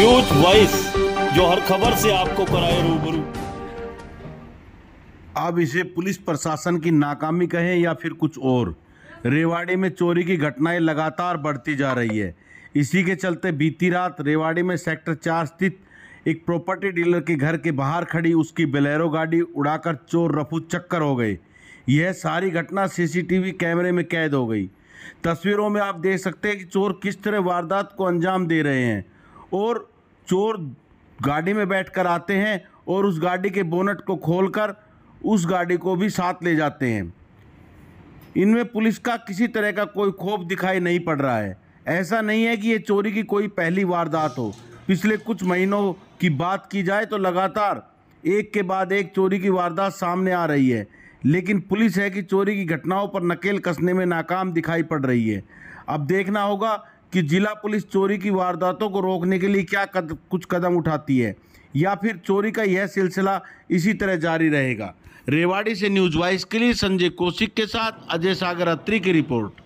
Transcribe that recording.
news voice जो हर खबर से आपको कराए रूबरू आप इसे पुलिस प्रशासन की नाकामी कहें या फिर कुछ और रेवाड़ी में चोरी की घटनाएं लगातार बढ़ती जा रही है इसी के चलते बीती रात रेवाड़ी में सेक्टर चार स्थित एक प्रॉपर्टी डीलर के घर के बाहर खड़ी उसकी बलैरो गाड़ी उड़ाकर चोर रफू चक्कर हो गए यह सारी घटना सीसीटीवी कैमरे में कैद हो गई तस्वीरों में आप देख सकते हैं कि चोर किस तरह वारदात को अंजाम दे रहे हैं और चोर गाड़ी में बैठकर आते हैं और उस गाड़ी के बोनट को खोलकर उस गाड़ी को भी साथ ले जाते हैं इनमें पुलिस का किसी तरह का कोई खौफ दिखाई नहीं पड़ रहा है ऐसा नहीं है कि ये चोरी की कोई पहली वारदात हो पिछले कुछ महीनों की बात की जाए तो लगातार एक के बाद एक चोरी की वारदात सामने आ रही है लेकिन पुलिस है कि चोरी की घटनाओं पर नकेल कसने में नाकाम दिखाई पड़ रही है अब देखना होगा कि जिला पुलिस चोरी की वारदातों को रोकने के लिए क्या कद, कुछ कदम उठाती है या फिर चोरी का यह सिलसिला इसी तरह जारी रहेगा रेवाड़ी से न्यूज वाइस के लिए संजय कौशिक के साथ अजय सागर अत्री की रिपोर्ट